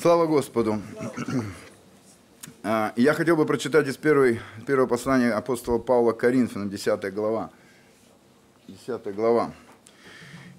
Слава Господу! А, я хотел бы прочитать из первой, первого послания апостола Павла Коринфянам, 10 глава. 10 глава.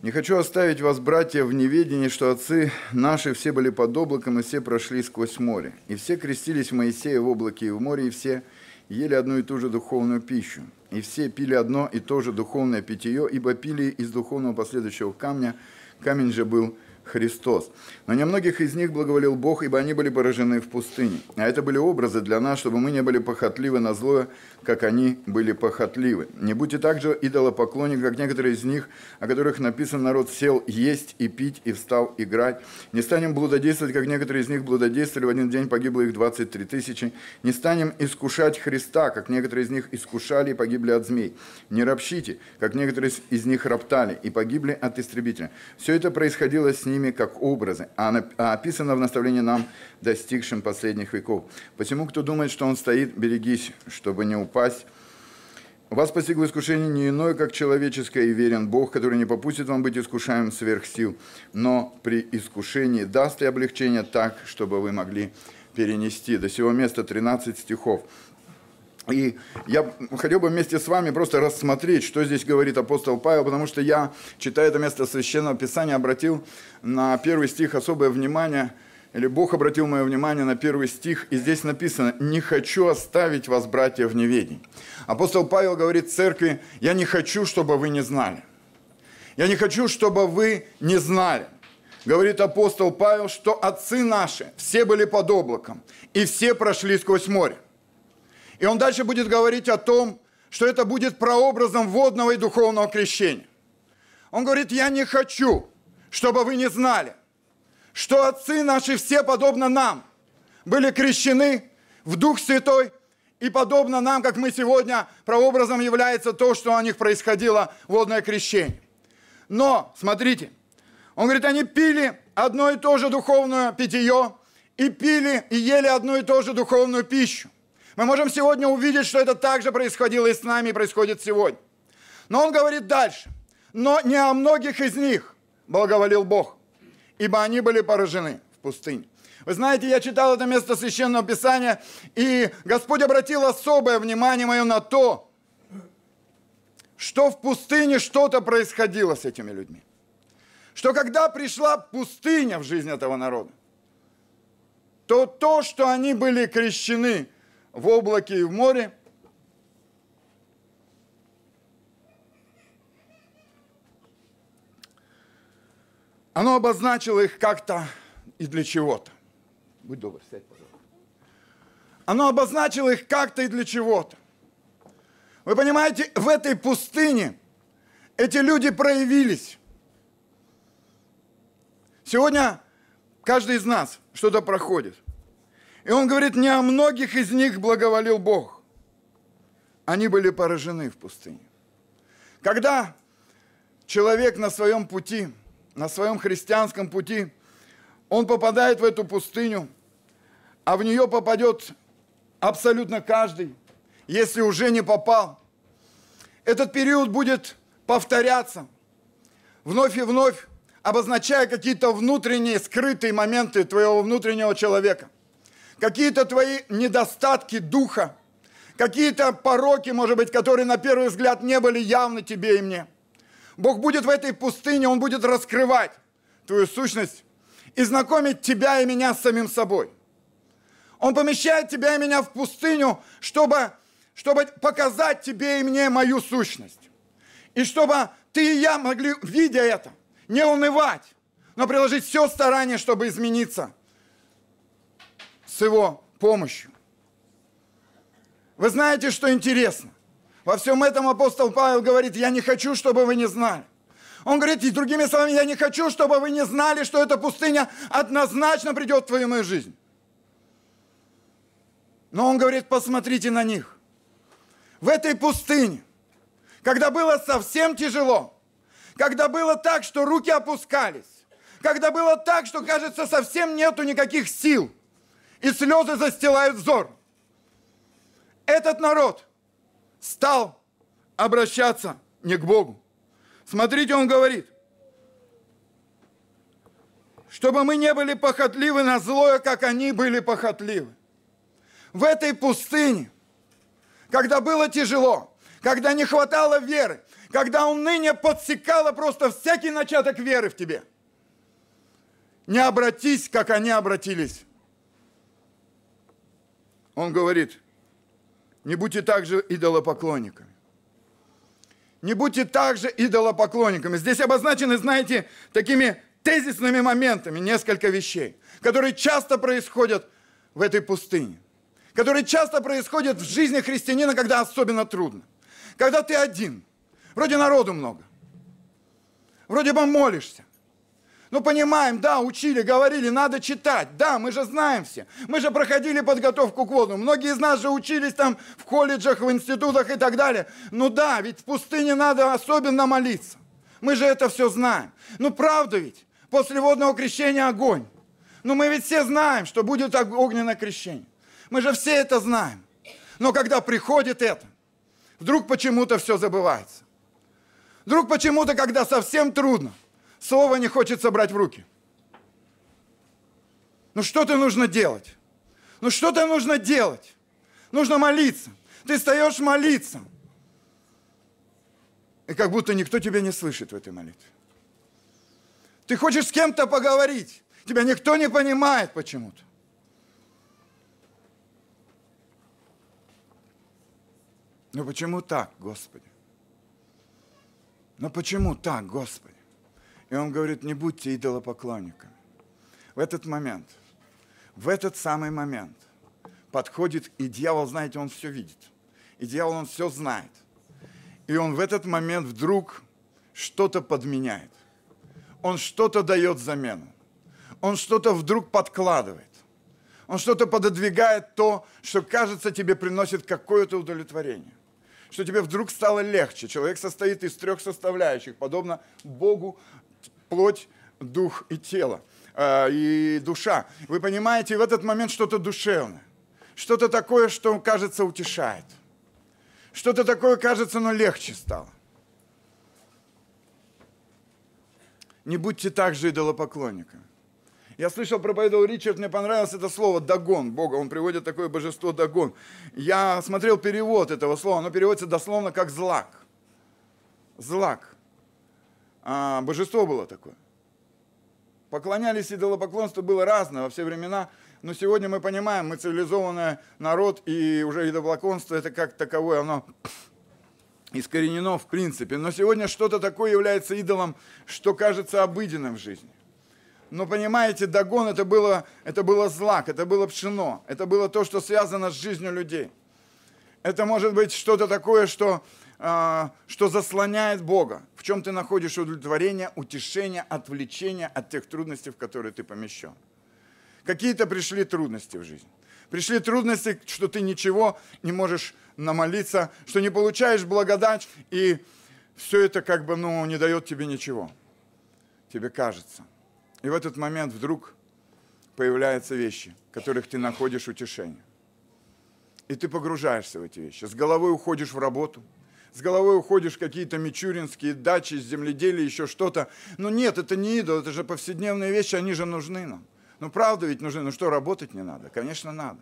«Не хочу оставить вас, братья, в неведении, что отцы наши все были под облаком, и все прошли сквозь море. И все крестились в Моисея в облаке и в море, и все ели одну и ту же духовную пищу. И все пили одно и то же духовное питье, ибо пили из духовного последующего камня. Камень же был – Христос. Но немногих из них благоволил Бог, ибо они были поражены в пустыне. А это были образы для нас, чтобы мы не были похотливы на злое, как они были похотливы. Не будьте также идолопоклонник, как некоторые из них, о которых написан «народ сел есть и пить и встал играть». Не станем блудодействовать, как некоторые из них блудодействовали, в один день погибло их 23 тысячи. Не станем искушать Христа, как некоторые из них искушали и погибли от змей. Не ропщите, как некоторые из них роптали и погибли от истребителя. Все это происходило с ними ними как образы, а, а описано в наставлении нам, достигшим последних веков. Посему, кто думает, что он стоит, берегись, чтобы не упасть. Вас постигло искушение не иное, как человеческое, и верен Бог, который не попустит вам быть искушаем сверх сил, но при искушении даст и облегчение так, чтобы вы могли перенести. До сего места 13 стихов. И я хотел бы вместе с вами просто рассмотреть, что здесь говорит апостол Павел, потому что я, читая это место Священного Писания, обратил на первый стих особое внимание, или Бог обратил мое внимание на первый стих, и здесь написано «Не хочу оставить вас, братья, в неведении». Апостол Павел говорит церкви «Я не хочу, чтобы вы не знали». «Я не хочу, чтобы вы не знали» говорит апостол Павел, что отцы наши все были под облаком, и все прошли сквозь море. И он дальше будет говорить о том, что это будет прообразом водного и духовного крещения. Он говорит, я не хочу, чтобы вы не знали, что отцы наши все, подобно нам, были крещены в Дух Святой, и подобно нам, как мы сегодня, прообразом является то, что у них происходило водное крещение. Но, смотрите, он говорит, они пили одно и то же духовное питье и пили и ели одну и то же духовную пищу. Мы можем сегодня увидеть, что это также происходило и с нами, и происходит сегодня. Но он говорит дальше. Но не о многих из них благоволил Бог, ибо они были поражены в пустыне. Вы знаете, я читал это место Священного Писания, и Господь обратил особое внимание мое на то, что в пустыне что-то происходило с этими людьми. Что когда пришла пустыня в жизнь этого народа, то то, что они были крещены – в облаке и в море. Оно обозначило их как-то и для чего-то. Будь добр, сядь, пожалуйста. Оно обозначило их как-то и для чего-то. Вы понимаете, в этой пустыне эти люди проявились. Сегодня каждый из нас что-то проходит – и он говорит, не о многих из них благоволил Бог. Они были поражены в пустыне. Когда человек на своем пути, на своем христианском пути, он попадает в эту пустыню, а в нее попадет абсолютно каждый, если уже не попал. Этот период будет повторяться вновь и вновь, обозначая какие-то внутренние, скрытые моменты твоего внутреннего человека – какие-то твои недостатки духа, какие-то пороки, может быть, которые на первый взгляд не были явны тебе и мне. Бог будет в этой пустыне, Он будет раскрывать твою сущность и знакомить тебя и меня с самим собой. Он помещает тебя и меня в пустыню, чтобы, чтобы показать тебе и мне мою сущность. И чтобы ты и я могли, видя это, не унывать, но приложить все старание, чтобы измениться – с его помощью. Вы знаете, что интересно? Во всем этом апостол Павел говорит, я не хочу, чтобы вы не знали. Он говорит, и другими словами, я не хочу, чтобы вы не знали, что эта пустыня однозначно придет в твою мою жизнь. Но он говорит, посмотрите на них. В этой пустыне, когда было совсем тяжело, когда было так, что руки опускались, когда было так, что, кажется, совсем нету никаких сил – и слезы застилают взор. Этот народ стал обращаться не к Богу. Смотрите, он говорит, чтобы мы не были похотливы на злое, как они были похотливы. В этой пустыне, когда было тяжело, когда не хватало веры, когда уныние подсекало просто всякий начаток веры в тебе – не обратись, как они обратились. Он говорит, не будьте также идолопоклонниками. Не будьте также идолопоклонниками. Здесь обозначены, знаете, такими тезисными моментами несколько вещей, которые часто происходят в этой пустыне, которые часто происходят в жизни христианина, когда особенно трудно, когда ты один, вроде народу много, вроде бы молишься, ну, понимаем, да, учили, говорили, надо читать. Да, мы же знаем все. Мы же проходили подготовку к воду. Многие из нас же учились там в колледжах, в институтах и так далее. Ну да, ведь в пустыне надо особенно молиться. Мы же это все знаем. Ну, правда ведь, после водного крещения огонь. Ну, мы ведь все знаем, что будет огненное крещение. Мы же все это знаем. Но когда приходит это, вдруг почему-то все забывается. Вдруг почему-то, когда совсем трудно – Слово не хочется брать в руки. Ну что-то нужно делать. Ну что-то нужно делать. Нужно молиться. Ты встаешь молиться. И как будто никто тебя не слышит в этой молитве. Ты хочешь с кем-то поговорить. Тебя никто не понимает почему-то. Ну почему так, Господи? Ну почему так, Господи? И он говорит, не будьте идолопоклонниками. В этот момент, в этот самый момент подходит, и дьявол, знаете, он все видит. И дьявол, он все знает. И он в этот момент вдруг что-то подменяет. Он что-то дает замену. Он что-то вдруг подкладывает. Он что-то пододвигает то, что, кажется, тебе приносит какое-то удовлетворение. Что тебе вдруг стало легче. Человек состоит из трех составляющих, подобно Богу плоть, дух и тело, э, и душа. Вы понимаете, в этот момент что-то душевное, что-то такое, что, кажется, утешает. Что-то такое, кажется, но легче стало. Не будьте так же идолопоклонниками. Я слышал, проповедовал Ричард, мне понравилось это слово «догон» Бога. Он приводит такое божество «догон». Я смотрел перевод этого слова, оно переводится дословно как «злак». «Злак» а, божество было такое. Поклонялись идолопоклонство было разное во все времена, но сегодня мы понимаем, мы цивилизованный народ, и уже идолопоклонство это как таковое, оно искоренено в принципе. Но сегодня что-то такое является идолом, что кажется обыденным в жизни. Но понимаете, Дагон это было, это было злак, это было пшено, это было то, что связано с жизнью людей. Это может быть что-то такое, что а, что заслоняет Бога, в чем ты находишь удовлетворение, утешение, отвлечение от тех трудностей, в которые ты помещен. Какие-то пришли трудности в жизнь. Пришли трудности, что ты ничего не можешь намолиться, что не получаешь благодать, и все это как бы ну, не дает тебе ничего. Тебе кажется. И в этот момент вдруг появляются вещи, в которых ты находишь утешение. И ты погружаешься в эти вещи. С головой уходишь в работу – с головой уходишь какие-то мичуринские дачи, земледелие, еще что-то. Но ну нет, это не идол, это же повседневные вещи, они же нужны нам. Ну правда ведь нужны, ну что, работать не надо? Конечно, надо.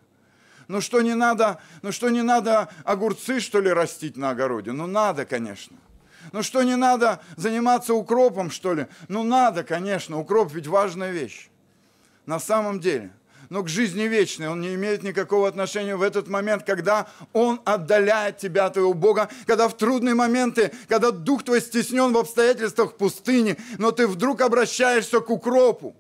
Ну что не надо, ну что не надо огурцы, что ли, растить на огороде? Ну надо, конечно. Ну что не надо заниматься укропом, что ли? Ну надо, конечно, укроп ведь важная вещь. На самом деле но к жизни вечной. Он не имеет никакого отношения в этот момент, когда Он отдаляет тебя от твоего Бога, когда в трудные моменты, когда дух твой стеснен в обстоятельствах пустыни, но ты вдруг обращаешься к укропу.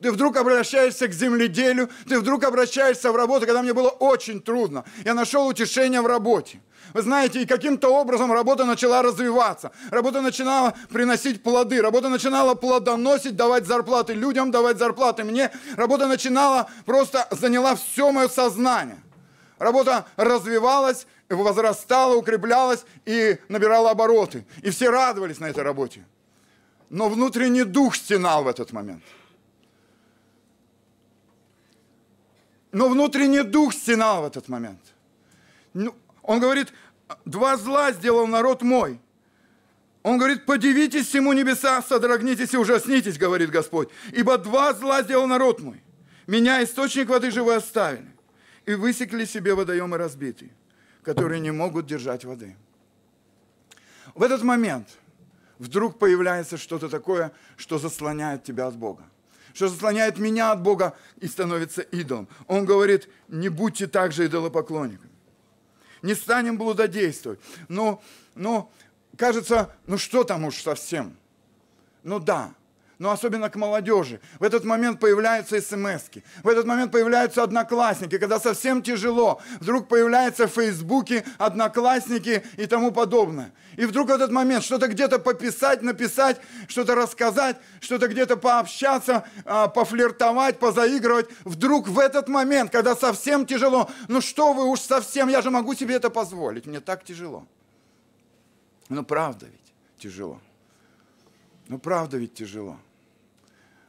Ты вдруг обращаешься к земледелию, ты вдруг обращаешься в работу, когда мне было очень трудно. Я нашел утешение в работе. Вы знаете, и каким-то образом работа начала развиваться. Работа начинала приносить плоды. Работа начинала плодоносить, давать зарплаты людям, давать зарплаты мне. Работа начинала, просто заняла все мое сознание. Работа развивалась, возрастала, укреплялась и набирала обороты. И все радовались на этой работе. Но внутренний дух стенал в этот момент – но внутренний дух стенал в этот момент. Ну, он говорит, два зла сделал народ мой. Он говорит, подивитесь всему небеса, содрогнитесь и ужаснитесь, говорит Господь, ибо два зла сделал народ мой. Меня источник воды живой оставили, и высекли себе водоемы разбитые, которые не могут держать воды. В этот момент вдруг появляется что-то такое, что заслоняет тебя от Бога что заслоняет меня от Бога и становится идолом. Он говорит, не будьте также идолопоклонниками. Не станем блудодействовать. Но, ну, но ну, кажется, ну что там уж совсем? Ну да, но особенно к молодежи. В этот момент появляются смс -ки. в этот момент появляются одноклассники, когда совсем тяжело, вдруг появляются Фейсбуки, одноклассники и тому подобное. И вдруг в этот момент что-то где-то пописать, написать, что-то рассказать, что-то где-то пообщаться, а, пофлиртовать, позаигрывать. Вдруг в этот момент, когда совсем тяжело, ну что вы уж совсем, я же могу себе это позволить, мне так тяжело. Ну правда ведь тяжело. Ну правда ведь тяжело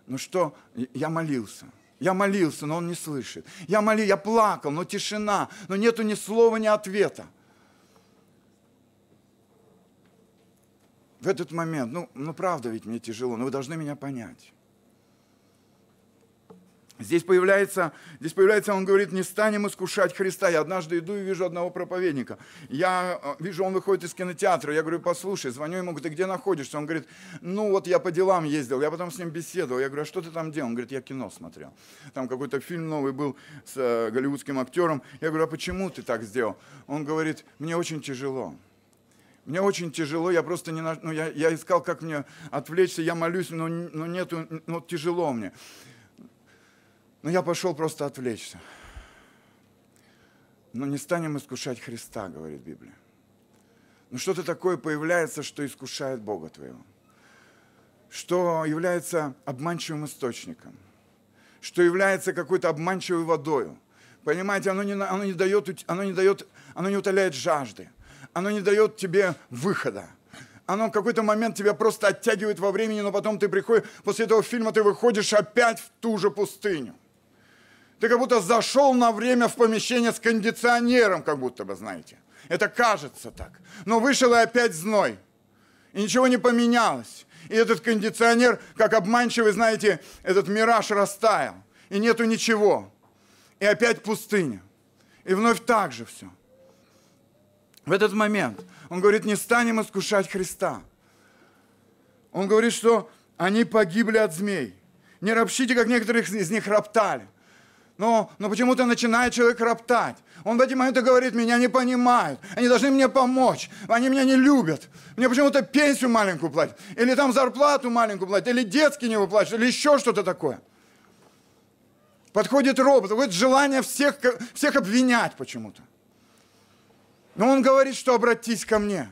ну что, я молился. Я молился, но он не слышит. Я моли, я плакал, но тишина, но нету ни слова, ни ответа. В этот момент, ну, ну правда ведь мне тяжело, но вы должны меня понять. Здесь появляется, здесь появляется, он говорит, не станем искушать Христа. Я однажды иду и вижу одного проповедника. Я э, вижу, он выходит из кинотеатра. Я говорю, послушай, звоню ему, ты где находишься? Он говорит, ну вот я по делам ездил. Я потом с ним беседовал. Я говорю, а что ты там делал? Он говорит, я кино смотрел. Там какой-то фильм новый был с э, голливудским актером. Я говорю, а почему ты так сделал? Он говорит, мне очень тяжело. Мне очень тяжело, я просто не... Ну, я, я искал, как мне отвлечься, я молюсь, но, но нету, но тяжело мне. Но ну, я пошел просто отвлечься. Но «Ну, не станем искушать Христа, говорит Библия. Но «Ну, что-то такое появляется, что искушает Бога твоего. Что является обманчивым источником. Что является какой-то обманчивой водою. Понимаете, оно не, оно не дает, оно не дает, оно не утоляет жажды. Оно не дает тебе выхода оно в какой-то момент тебя просто оттягивает во времени, но потом ты приходишь, после этого фильма ты выходишь опять в ту же пустыню. Ты как будто зашел на время в помещение с кондиционером, как будто бы, знаете. Это кажется так. Но вышел и опять зной. И ничего не поменялось. И этот кондиционер, как обманчивый, знаете, этот мираж растаял. И нету ничего. И опять пустыня. И вновь так же все. В этот момент он говорит, не станем искушать Христа. Он говорит, что они погибли от змей. Не ропщите, как некоторых из них роптали но, «Ну, но ну почему-то начинает человек роптать. Он в эти моменты говорит, меня не понимают, они должны мне помочь, они меня не любят, мне почему-то пенсию маленькую платят, или там зарплату маленькую платят, или детский не выплачивают, или еще что-то такое. Подходит робот, вот желание всех, всех обвинять почему-то. Но он говорит, что обратись ко мне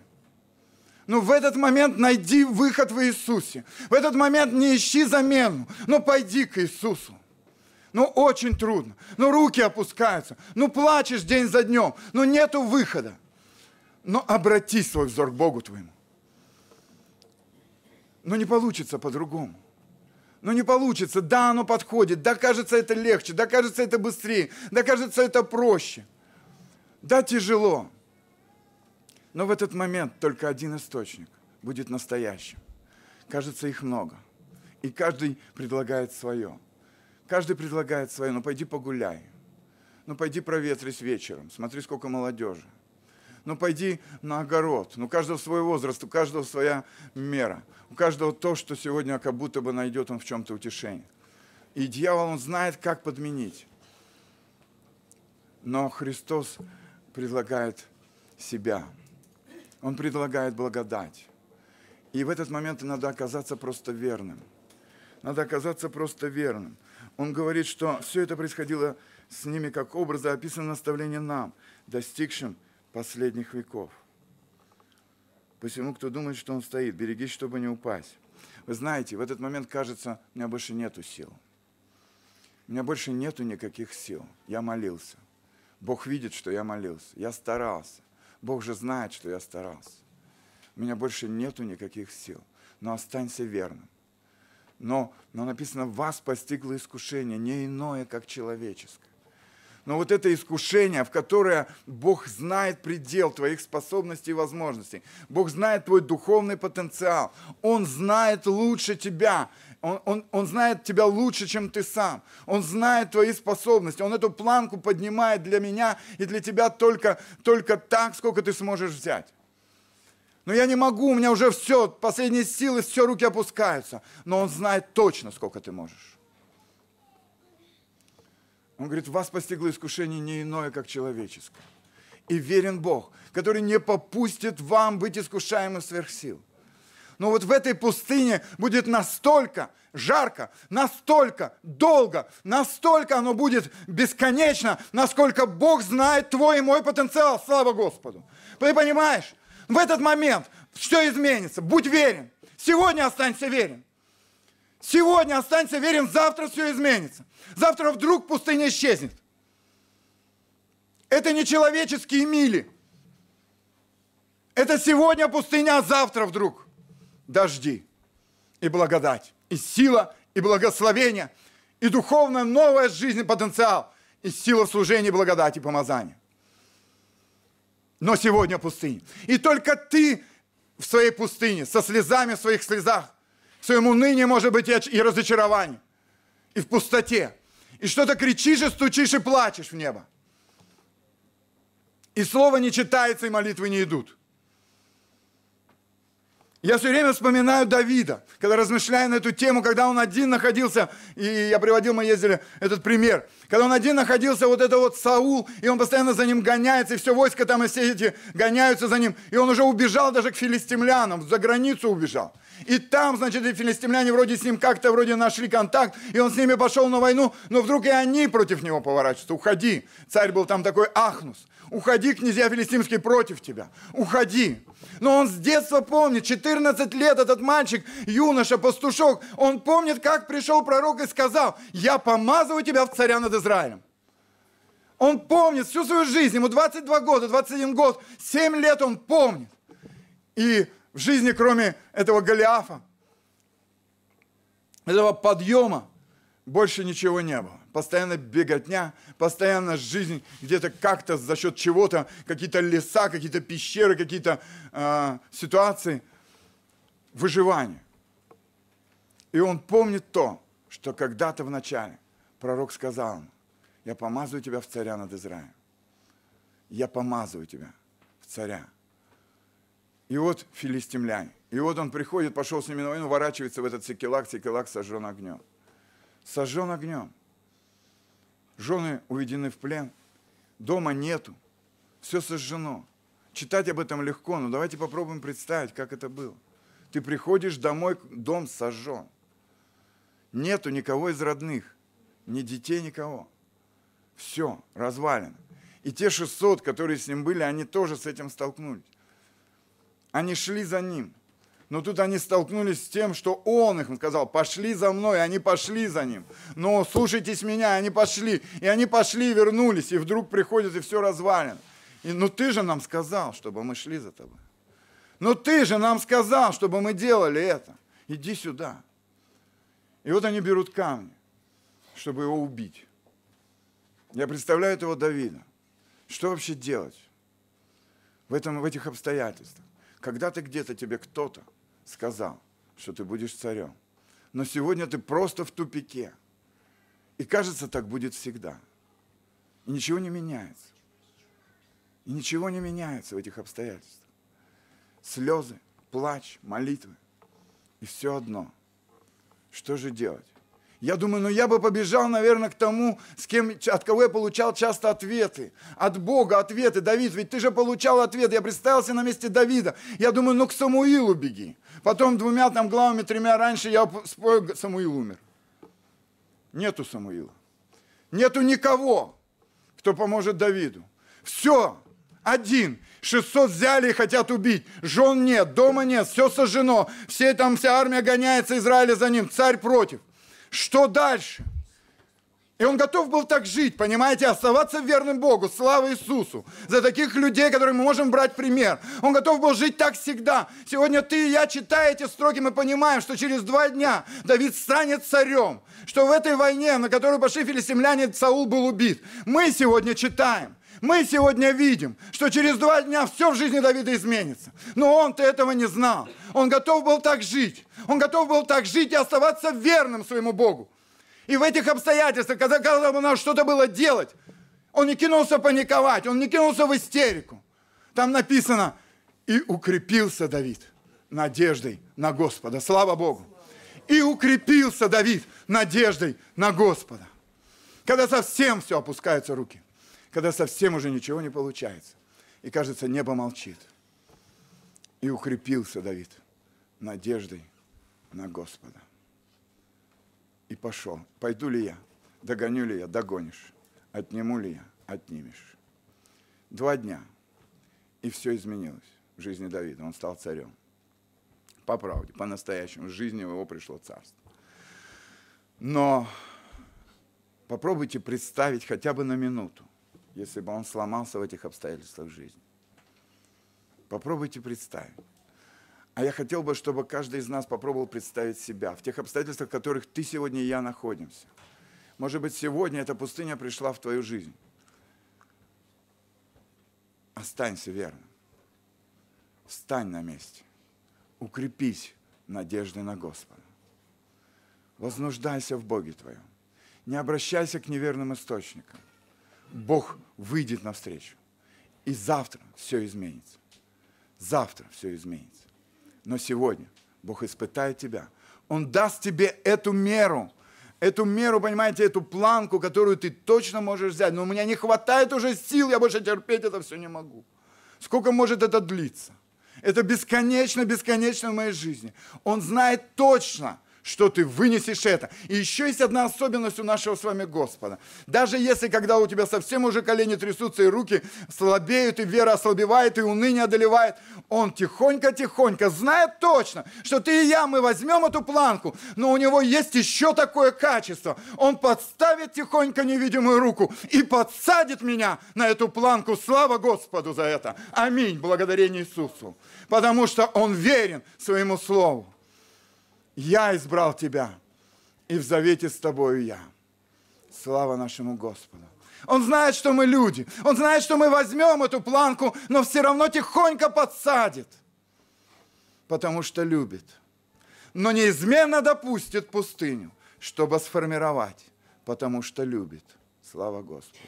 «Ну, – но в этот момент найди выход в Иисусе. В этот момент не ищи замену, но пойди к Иисусу ну очень трудно, ну руки опускаются, ну плачешь день за днем, ну нету выхода. Но ну, обрати свой взор к Богу твоему. Но ну, не получится по-другому. Но ну, не получится. Да, оно подходит. Да, кажется, это легче. Да, кажется, это быстрее. Да, кажется, это проще. Да, тяжело. Но в этот момент только один источник будет настоящим. Кажется, их много. И каждый предлагает свое. Каждый предлагает свое, ну пойди погуляй, ну пойди проветрись вечером, смотри, сколько молодежи. Ну пойди на огород, ну каждого свой возраст, у каждого своя мера, у каждого то, что сегодня как будто бы найдет он в чем-то утешение. И дьявол, он знает, как подменить. Но Христос предлагает себя. Он предлагает благодать. И в этот момент надо оказаться просто верным. Надо оказаться просто верным. Он говорит, что все это происходило с ними как образы, описано наставление нам, достигшим последних веков. Посему, кто думает, что он стоит, берегись, чтобы не упасть. Вы знаете, в этот момент кажется, у меня больше нету сил. У меня больше нету никаких сил. Я молился. Бог видит, что я молился. Я старался. Бог же знает, что я старался. У меня больше нету никаких сил. Но останься верным но, но написано, вас постигло искушение, не иное, как человеческое. Но вот это искушение, в которое Бог знает предел твоих способностей и возможностей. Бог знает твой духовный потенциал. Он знает лучше тебя. Он, он, он знает тебя лучше, чем ты сам. Он знает твои способности. Он эту планку поднимает для меня и для тебя только, только так, сколько ты сможешь взять. Но я не могу, у меня уже все, последние силы, все, руки опускаются. Но он знает точно, сколько ты можешь. Он говорит, вас постигло искушение не иное, как человеческое. И верен Бог, который не попустит вам быть искушаемым сверх сил. Но вот в этой пустыне будет настолько жарко, настолько долго, настолько оно будет бесконечно, насколько Бог знает твой и мой потенциал. Слава Господу. Ты понимаешь? В этот момент все изменится. Будь верен. Сегодня останься верен. Сегодня останься верен, завтра все изменится. Завтра вдруг пустыня исчезнет. Это не человеческие мили. Это сегодня пустыня, а завтра вдруг дожди и благодать, и сила, и благословение, и духовная новая жизнь и потенциал, и сила служения, благодати и помазания но сегодня пустыня. И только ты в своей пустыне, со слезами в своих слезах, в своем унынии, может быть, и разочаровании, и в пустоте. И что-то кричишь, и стучишь, и плачешь в небо. И слово не читается, и молитвы не идут. Я все время вспоминаю Давида, когда размышляю на эту тему, когда он один находился, и я приводил, мы ездили этот пример, когда он один находился, вот это вот Саул, и он постоянно за ним гоняется, и все войско там, и все эти гоняются за ним, и он уже убежал даже к филистимлянам, за границу убежал. И там, значит, и филистимляне вроде с ним как-то вроде нашли контакт, и он с ними пошел на войну, но вдруг и они против него поворачиваются, уходи. Царь был там такой ахнус. Уходи, князья филистимские, против тебя. Уходи. Но он с детства помнит, 14 лет этот мальчик, юноша, пастушок, он помнит, как пришел пророк и сказал, я помазываю тебя в царя над Израилем. Он помнит всю свою жизнь, ему 22 года, 21 год, 7 лет он помнит. И в жизни, кроме этого Голиафа, этого подъема, больше ничего не было постоянно беготня, постоянно жизнь где-то как-то за счет чего-то, какие-то леса, какие-то пещеры, какие-то э, ситуации, выживание. И он помнит то, что когда-то в начале пророк сказал ему, я помазываю тебя в царя над Израилем. Я помазываю тебя в царя. И вот филистимляне. И вот он приходит, пошел с ними на войну, ворачивается в этот секелак, секелак сожжен огнем. Сожжен огнем – Жены уведены в плен, дома нету, все сожжено. Читать об этом легко, но давайте попробуем представить, как это было. Ты приходишь домой, дом сожжен. Нету никого из родных, ни детей, никого. Все, развалено. И те 600, которые с ним были, они тоже с этим столкнулись. Они шли за ним – но тут они столкнулись с тем, что он их сказал, пошли за мной, они пошли за ним. Но слушайтесь меня, они пошли. И они пошли, вернулись, и вдруг приходят, и все развалено. И, ну ты же нам сказал, чтобы мы шли за тобой. Ну ты же нам сказал, чтобы мы делали это. Иди сюда. И вот они берут камни, чтобы его убить. Я представляю этого Давида. Что вообще делать в, этом, в этих обстоятельствах? Когда то где-то тебе кто-то сказал, что ты будешь царем, но сегодня ты просто в тупике. И кажется, так будет всегда. И ничего не меняется. И ничего не меняется в этих обстоятельствах. Слезы, плач, молитвы. И все одно. Что же делать? Я думаю, ну я бы побежал, наверное, к тому, с кем, от кого я получал часто ответы. От Бога ответы. Давид, ведь ты же получал ответ. Я представился на месте Давида. Я думаю, ну к Самуилу беги. Потом двумя там главами, тремя раньше я спою, Самуил умер. Нету Самуила. Нету никого, кто поможет Давиду. Все, один. 600 взяли и хотят убить. Жен нет, дома нет, все сожжено. Все там, вся армия гоняется Израиля за ним. Царь против. Что дальше? И он готов был так жить, понимаете, оставаться верным Богу, слава Иисусу, за таких людей, которые мы можем брать пример. Он готов был жить так всегда. Сегодня ты и я, читая эти строки, мы понимаем, что через два дня Давид станет царем, что в этой войне, на которую пошли филистимляне, Саул был убит. Мы сегодня читаем, мы сегодня видим, что через два дня все в жизни Давида изменится. Но он-то этого не знал. Он готов был так жить. Он готов был так жить и оставаться верным своему Богу. И в этих обстоятельствах, когда, когда бы нам что-то было делать, он не кинулся паниковать, он не кинулся в истерику. Там написано, и укрепился Давид надеждой на Господа. Слава Богу. И укрепился Давид надеждой на Господа. Когда совсем все опускаются руки когда совсем уже ничего не получается. И кажется, небо молчит. И укрепился Давид надеждой на Господа. И пошел. Пойду ли я? Догоню ли я? Догонишь. Отниму ли я? Отнимешь. Два дня. И все изменилось в жизни Давида. Он стал царем. По правде, по-настоящему. В жизни его пришло царство. Но попробуйте представить хотя бы на минуту, если бы он сломался в этих обстоятельствах жизни. Попробуйте представить. А я хотел бы, чтобы каждый из нас попробовал представить себя в тех обстоятельствах, в которых ты сегодня и я находимся. Может быть, сегодня эта пустыня пришла в твою жизнь. Останься верным. Встань на месте. Укрепись надежды на Господа. Вознуждайся в Боге твоем. Не обращайся к неверным источникам. Бог выйдет навстречу. И завтра все изменится. Завтра все изменится. Но сегодня Бог испытает тебя. Он даст тебе эту меру. Эту меру, понимаете, эту планку, которую ты точно можешь взять. Но у меня не хватает уже сил, я больше терпеть это все не могу. Сколько может это длиться? Это бесконечно, бесконечно в моей жизни. Он знает точно, что ты вынесешь это. И еще есть одна особенность у нашего с вами Господа. Даже если, когда у тебя совсем уже колени трясутся и руки слабеют, и вера ослабевает, и уныние одолевает, он тихонько-тихонько знает точно, что ты и я, мы возьмем эту планку, но у него есть еще такое качество. Он подставит тихонько невидимую руку и подсадит меня на эту планку. Слава Господу за это. Аминь. Благодарение Иисусу. Потому что он верен своему слову. Я избрал тебя, и в завете с тобою я. Слава нашему Господу. Он знает, что мы люди. Он знает, что мы возьмем эту планку, но все равно тихонько подсадит. Потому что любит. Но неизменно допустит пустыню, чтобы сформировать. Потому что любит. Слава Господу.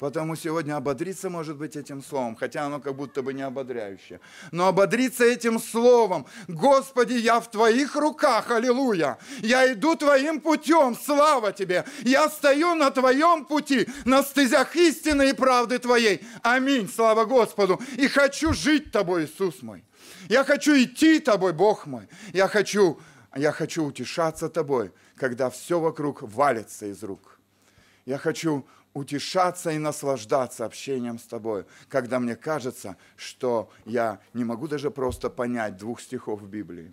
Потому сегодня ободриться может быть этим словом, хотя оно как будто бы не ободряющее. Но ободриться этим словом. Господи, я в Твоих руках, аллилуйя. Я иду Твоим путем, слава Тебе. Я стою на Твоем пути, на стезях истины и правды Твоей. Аминь, слава Господу. И хочу жить Тобой, Иисус мой. Я хочу идти Тобой, Бог мой. Я хочу, я хочу утешаться Тобой, когда все вокруг валится из рук. Я хочу утешаться и наслаждаться общением с тобой, когда мне кажется, что я не могу даже просто понять двух стихов в Библии.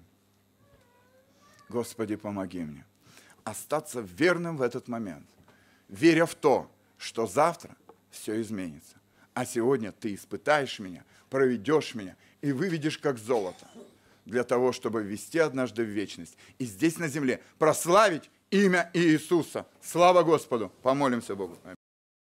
Господи, помоги мне остаться верным в этот момент, веря в то, что завтра все изменится. А сегодня ты испытаешь меня, проведешь меня и выведешь как золото для того, чтобы вести однажды в вечность и здесь на земле прославить имя Иисуса. Слава Господу! Помолимся Богу.